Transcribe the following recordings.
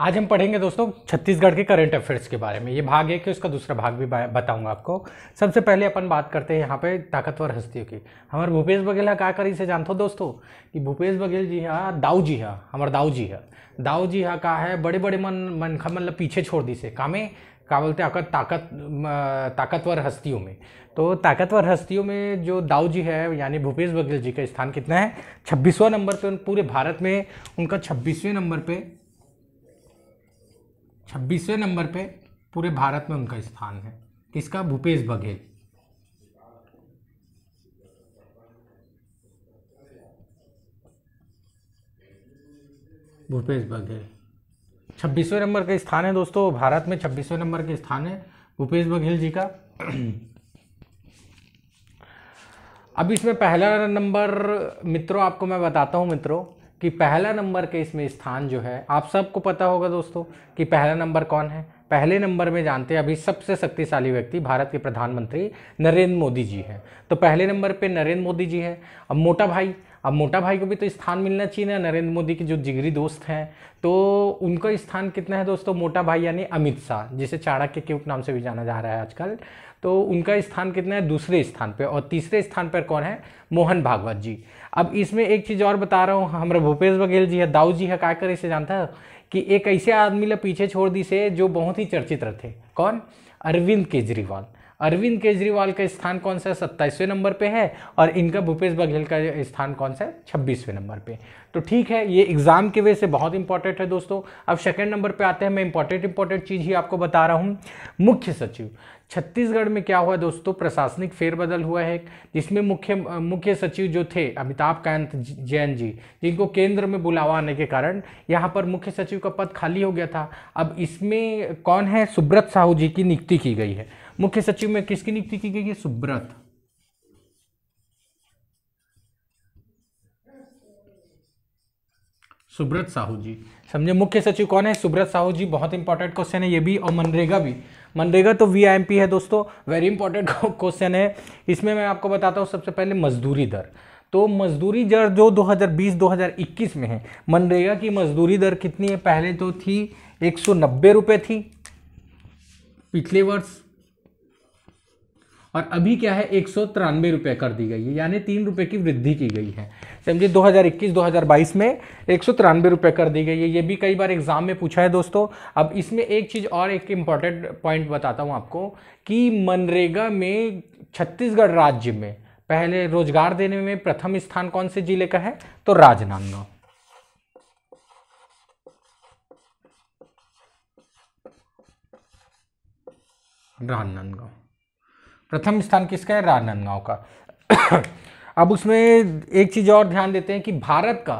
आज हम पढ़ेंगे दोस्तों छत्तीसगढ़ के करंट अफेयर्स के बारे में ये भाग है कि उसका दूसरा भाग भी बताऊंगा आपको सबसे पहले अपन बात करते हैं यहाँ पे ताकतवर हस्तियों की हमारे भूपेश बघेल का कर इसे जानते हो दोस्तों कि भूपेश बघेल जी हाँ दाऊ जी हाँ हमारे दाऊ जी हाँ दाऊ जी हाँ का है बड़े बड़े मन मन मतलब पीछे छोड़ दी से कामे का बोलते हैं अगर ताकत ताकतवर हस्तियों में तो ताकतवर हस्तियों में जो दाऊ जी है यानी भूपेश बघेल जी का स्थान कितना है छब्बीसवें नंबर पे पूरे भारत में उनका छब्बीसवें नंबर पे छब्बीसवें नंबर पे पूरे भारत में उनका स्थान है किसका भूपेश बघेल भूपेश बघेल छब्बीसवें नंबर का स्थान है दोस्तों भारत में छब्बीसवें नंबर के स्थान है भूपेश बघेल जी का अब इसमें पहला नंबर मित्रों आपको मैं बताता हूँ मित्रों कि पहला नंबर के इसमें स्थान जो है आप सबको पता होगा दोस्तों कि पहला नंबर कौन है पहले नंबर में जानते हैं अभी सबसे शक्तिशाली व्यक्ति भारत के प्रधानमंत्री नरेंद्र मोदी जी हैं तो पहले नंबर पे नरेंद्र मोदी जी हैं अब मोटा भाई अब मोटा भाई को भी तो स्थान मिलना चाहिए ना नरेंद्र मोदी के जो जिगरी दोस्त हैं तो उनका स्थान कितना है दोस्तों मोटा भाई यानी अमित शाह जिसे चाणक्य के उपनाम से भी जाना जा रहा है आजकल तो उनका स्थान कितना है दूसरे स्थान पर और तीसरे स्थान पर कौन है मोहन भागवत जी अब इसमें एक चीज़ और बता रहा हूँ हमारे भूपेश बघेल जी है दाऊ जी है कर इसे जानता है कि एक ऐसे आदमी ने पीछे छोड़ दी से जो बहुत ही चर्चित रहते कौन अरविंद केजरीवाल अरविंद केजरीवाल का स्थान कौन सा सत्ताईसवें नंबर पे है और इनका भूपेश बघेल का स्थान कौन सा है छब्बीसवें नंबर पे तो ठीक है ये एग्ज़ाम के वजह से बहुत इंपॉर्टेंट है दोस्तों अब सेकंड नंबर पे आते हैं मैं इंपॉर्टेंट इंपॉर्टेंट चीज़ ही आपको बता रहा हूँ मुख्य सचिव छत्तीसगढ़ में क्या हुआ दोस्तों प्रशासनिक फेरबदल हुआ है जिसमें मुख्य मुख्य सचिव जो थे अमिताभ कांत जैन जी जिनको केंद्र में बुलावा आने के कारण यहाँ पर मुख्य सचिव का पद खाली हो गया था अब इसमें कौन है सुब्रत साहू जी की नियुक्ति की गई है मुख्य सचिव में किसकी नियुक्ति की गई है सुब्रत सुब्रत साहू जी समझे मुख्य सचिव कौन है सुब्रत साहू जी बहुत इंपॉर्टेंट क्वेश्चन है ये भी और मनरेगा भी मनरेगा तो वी है दोस्तों वेरी इंपॉर्टेंट क्वेश्चन है इसमें मैं आपको बताता हूँ सबसे पहले मजदूरी दर तो मजदूरी दर जो 2020-2021 में है मनरेगा की मजदूरी दर कितनी है पहले तो थी एक सौ थी पिछले वर्ष और अभी क्या है एक सौ तिरानवे रुपये कर दी गई है यानी तीन रुपये की वृद्धि की गई है समझिए 2021-2022 में एक सौ तिरानवे रुपये कर दी गई है ये भी कई बार एग्जाम में पूछा है दोस्तों अब इसमें एक चीज़ और एक इम्पॉर्टेंट पॉइंट बताता हूँ आपको कि मनरेगा में छत्तीसगढ़ राज्य में पहले रोजगार देने में प्रथम स्थान कौन से जिले का है तो राजनांदगांव राजनांदगांव प्रथम स्थान किसका है राजनांदगांव का अब उसमें एक चीज़ और ध्यान देते हैं कि भारत का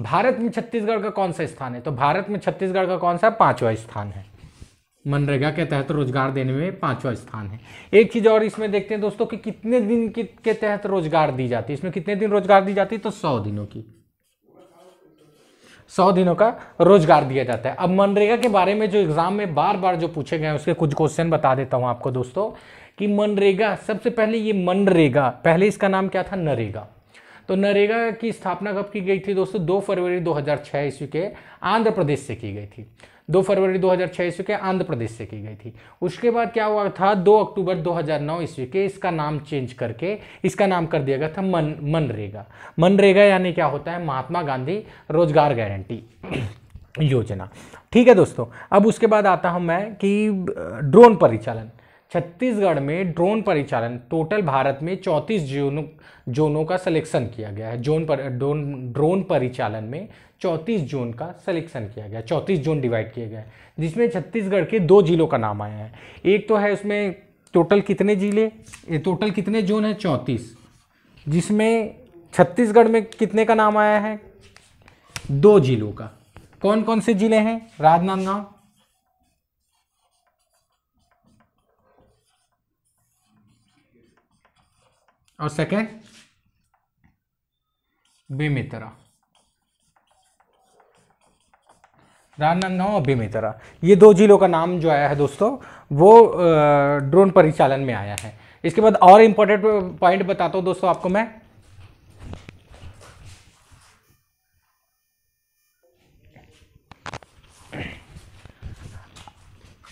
भारत में छत्तीसगढ़ का कौन सा स्थान है तो भारत में छत्तीसगढ़ का कौन सा पांचवा स्थान है मनरेगा के तहत रोजगार देने में पांचवा स्थान है एक चीज़ और इसमें देखते हैं दोस्तों कि कितने दिन के, तहत रोजगार दी जाती है इसमें कितने दिन रोजगार दी जाती है तो सौ दिनों की सौ दिनों का रोजगार दिया जाता है अब मनरेगा के बारे में जो एग्जाम में बार बार जो पूछे गए हैं उसके कुछ क्वेश्चन बता देता हूं आपको दोस्तों कि मनरेगा सबसे पहले ये मनरेगा पहले इसका नाम क्या था नरेगा तो नरेगा की स्थापना कब की गई थी दोस्तों दो फरवरी 2006 ईस्वी के आंध्र प्रदेश से की गई थी दो फरवरी 2006 ईस्वी के आंध्र प्रदेश से की गई थी उसके बाद क्या हुआ था दो अक्टूबर 2009 ईस्वी के इसका नाम चेंज करके इसका नाम कर दिया गया था मन मनरेगा मनरेगा यानी क्या होता है महात्मा गांधी रोजगार गारंटी योजना ठीक है दोस्तों अब उसके बाद आता हूँ मैं कि ड्रोन परिचालन छत्तीसगढ़ में ड्रोन परिचालन टोटल भारत में चौंतीस जोन जोनों का सिलेक्शन किया गया है जोन पर ड्रोन ड्रोन परिचालन में चौंतीस जोन का सिलेक्शन किया गया चौंतीस जोन डिवाइड किए गए जिसमें छत्तीसगढ़ के दो जिलों का नाम आया है एक तो है उसमें टोटल कितने जिले टोटल कितने जोन है चौंतीस जिसमें छत्तीसगढ़ में कितने का नाम आया है दो जिलों का कौन कौन से जिले हैं राजनांदगांव और सेकेंड बीमित्रा राजनांदगांव और बीमित्रा ये दो जिलों का नाम जो आया है दोस्तों वो ड्रोन परिचालन में आया है इसके बाद और इंपॉर्टेंट पॉइंट बताता हूँ दोस्तों आपको मैं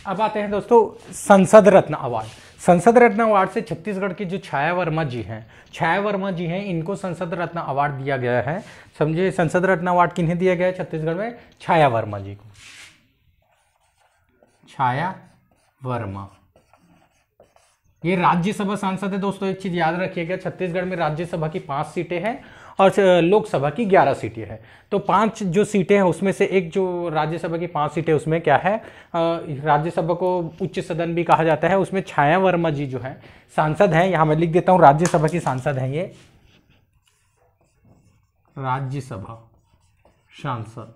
अब आते हैं दोस्तों संसद रत्न अवार्ड संसद रत्न अवार्ड से छत्तीसगढ़ के जो छाया वर्मा जी हैं छाया वर्मा जी हैं इनको संसद रत्न अवार्ड दिया गया है समझे संसद रत्न अवार्ड किन्हें दिया गया है छत्तीसगढ़ में छाया वर्मा जी को छाया वर्मा ये राज्यसभा सांसद है दोस्तों एक चीज याद रखिएगा छत्तीसगढ़ में राज्यसभा की पांच सीटें हैं और लोकसभा की ग्यारह सीटें हैं तो पांच जो सीटें हैं उसमें से एक जो राज्यसभा की पांच सीटें उसमें क्या है राज्यसभा को उच्च सदन भी कहा जाता है उसमें छाया वर्मा जी जो हैं सांसद हैं यहाँ मैं लिख देता हूँ राज्यसभा की सांसद हैं ये राज्यसभा सांसद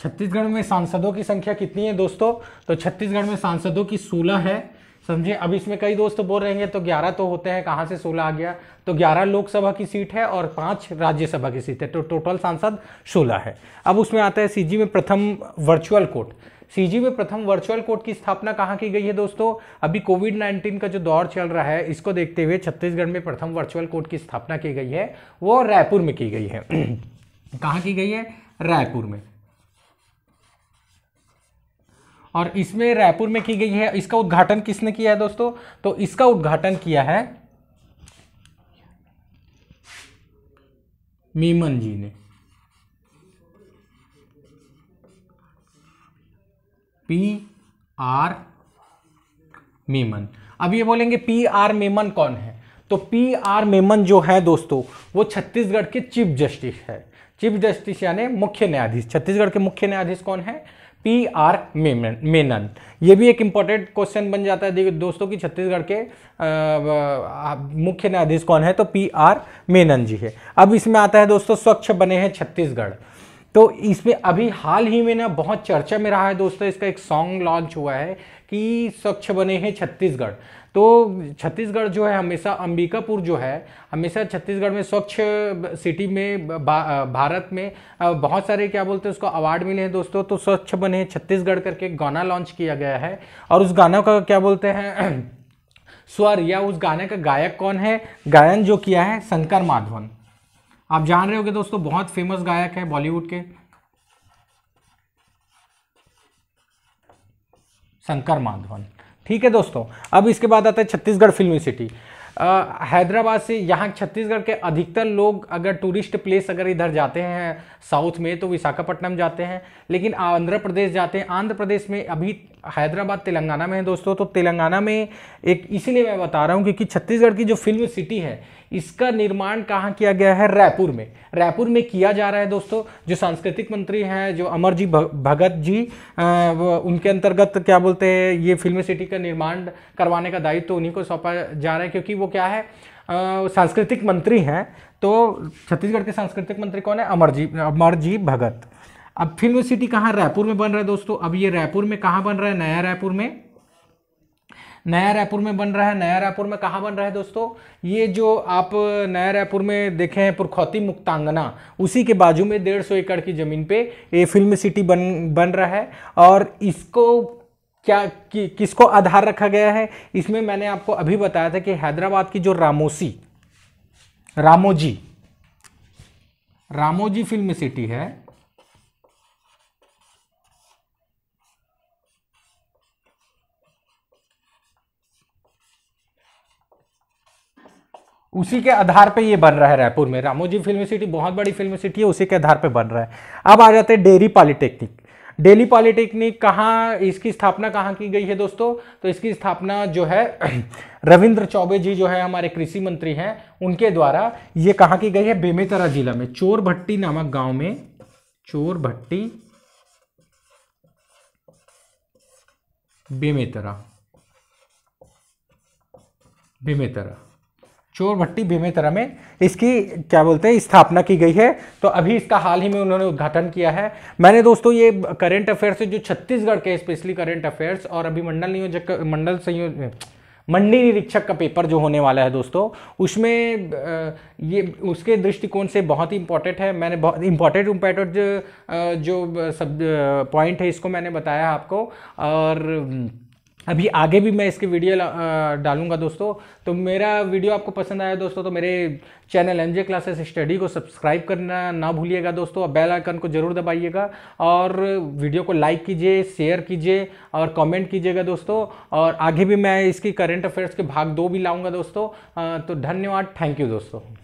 छत्तीसगढ़ में सांसदों की संख्या कितनी है दोस्तों तो छत्तीसगढ़ में सांसदों की सोलह है समझे अब इसमें कई दोस्त बोल रहे हैं तो 11 तो होते हैं कहाँ से 16 आ गया तो 11 लोकसभा की सीट है और पाँच राज्यसभा की सीट है तो टोटल सांसद 16 है अब उसमें आता है सीजी में प्रथम वर्चुअल कोर्ट सीजी में प्रथम वर्चुअल कोर्ट की स्थापना कहाँ की गई है दोस्तों अभी कोविड 19 का जो दौर चल रहा है इसको देखते हुए छत्तीसगढ़ में प्रथम वर्चुअल कोर्ट की स्थापना की गई है वो रायपुर में की गई है कहाँ की गई है रायपुर में और इसमें रायपुर में की गई है इसका उद्घाटन किसने किया है दोस्तों तो इसका उद्घाटन किया है मीमन जी ने पी आर मेमन अब ये बोलेंगे पी आर मेमन कौन है तो पी आर मेमन जो है दोस्तों वो छत्तीसगढ़ के चीफ जस्टिस है चीफ जस्टिस यानी मुख्य न्यायाधीश छत्तीसगढ़ के मुख्य न्यायाधीश कौन है पी आर मेनन मेनन ये भी एक इंपॉर्टेंट क्वेश्चन बन जाता है देखिए दोस्तों की छत्तीसगढ़ के मुख्य न्यायाधीश कौन है तो पी आर मेनन जी है अब इसमें आता है दोस्तों स्वच्छ बने हैं छत्तीसगढ़ तो इसमें अभी हाल ही में ना बहुत चर्चा में रहा है दोस्तों इसका एक सॉन्ग लॉन्च हुआ है कि स्वच्छ बने हैं छत्तीसगढ़ तो छत्तीसगढ़ जो है हमेशा अंबिकापुर जो है हमेशा छत्तीसगढ़ में स्वच्छ सिटी में भारत में बहुत सारे क्या बोलते हैं उसको अवार्ड मिले हैं दोस्तों तो स्वच्छ बने हैं छत्तीसगढ़ करके गाना लॉन्च किया गया है और उस गाना का क्या बोलते हैं स्वर या उस गाने का गायक कौन है गायन जो किया है शंकर माधवन आप जान रहे हो दोस्तों बहुत फेमस गायक है बॉलीवुड के शंकर माधवन ठीक है दोस्तों अब इसके बाद आता है छत्तीसगढ़ फिल्मी सिटी हैदराबाद से यहाँ छत्तीसगढ़ के अधिकतर लोग अगर टूरिस्ट प्लेस अगर इधर जाते हैं साउथ में तो विशाखापट्टनम जाते हैं लेकिन आंध्र प्रदेश जाते हैं आंध्र प्रदेश में अभी हैदराबाद तेलंगाना में है दोस्तों तो तेलंगाना में एक इसीलिए मैं बता रहा हूँ क्योंकि छत्तीसगढ़ की जो फिल्म सिटी है इसका निर्माण कहाँ किया गया है रायपुर में रायपुर में किया जा रहा है दोस्तों जो सांस्कृतिक मंत्री हैं जो अमर जी भगत जी उनके अंतर्गत क्या बोलते हैं ये फिल्म सिटी का निर्माण करवाने का दायित्व तो उन्हीं को सौंपा जा रहा है क्योंकि वो क्या है सांस्कृतिक मंत्री हैं तो छत्तीसगढ़ के सांस्कृतिक मंत्री कौन है अमर जी अमर जी भगत अब फिल्म सिटी कहाँ रायपुर में बन रहा है दोस्तों अब ये रायपुर में कहाँ बन रहा है नया रायपुर में नया रायपुर में बन रहा है नया रायपुर में कहाँ बन रहा है दोस्तों ये जो आप नया रायपुर में देखे हैं पुरखौती मुक्तांगना उसी के बाजू में डेढ़ सौ एकड़ की ज़मीन पे ये फिल्म सिटी बन बन रहा है और इसको क्या कि, किसको आधार रखा गया है इसमें मैंने आपको अभी बताया था कि हैदराबाद की जो रामोसी रामोजी रामोजी फिल्म सिटी है उसी के आधार पे ये बन रहा है रायपुर में रामोजी फिल्म सिटी बहुत बड़ी फिल्म सिटी है उसी के आधार पे बन रहा है अब आ जाते हैं डेरी पॉलिटेक्निक डेली पॉलिटेक्निक कहाँ इसकी स्थापना कहाँ की गई है दोस्तों तो इसकी स्थापना जो है रविंद्र चौबे जी जो है हमारे कृषि मंत्री हैं उनके द्वारा ये कहाँ की गई है बेमेतरा जिला में चोर भट्टी नामक गांव में चोर भट्टी बेमेतरा बेमेतरा चोर भट्टी बेमेतरा में इसकी क्या बोलते हैं स्थापना की गई है तो अभी इसका हाल ही में उन्होंने उद्घाटन किया है मैंने दोस्तों ये करंट अफेयर्स से जो छत्तीसगढ़ के स्पेशली करंट अफेयर्स और अभी मंडल नियोजक मंडल संयोजन मंडी निरीक्षक का पेपर जो होने वाला है दोस्तों उसमें ये उसके दृष्टिकोण से बहुत ही इंपॉर्टेंट है मैंने बहुत इंपॉर्टेंट इम्पॉर्टेंट जो सब पॉइंट है इसको मैंने बताया आपको और अभी आगे भी मैं इसके वीडियो डालूंगा दोस्तों तो मेरा वीडियो आपको पसंद आया दोस्तों तो मेरे channel M J classes study को सब्सक्राइब करना ना भूलिएगा दोस्तों और बेल आइकन को जरूर दबाइएगा और वीडियो को लाइक कीजिए शेयर कीजिए और कमेंट कीजिएगा दोस्तों और आगे भी मैं इसकी करेंट अफेयर्स के भाग दो भी लाऊंगा दोस्तों तो धन्यवाद थैंक यू दोस्तों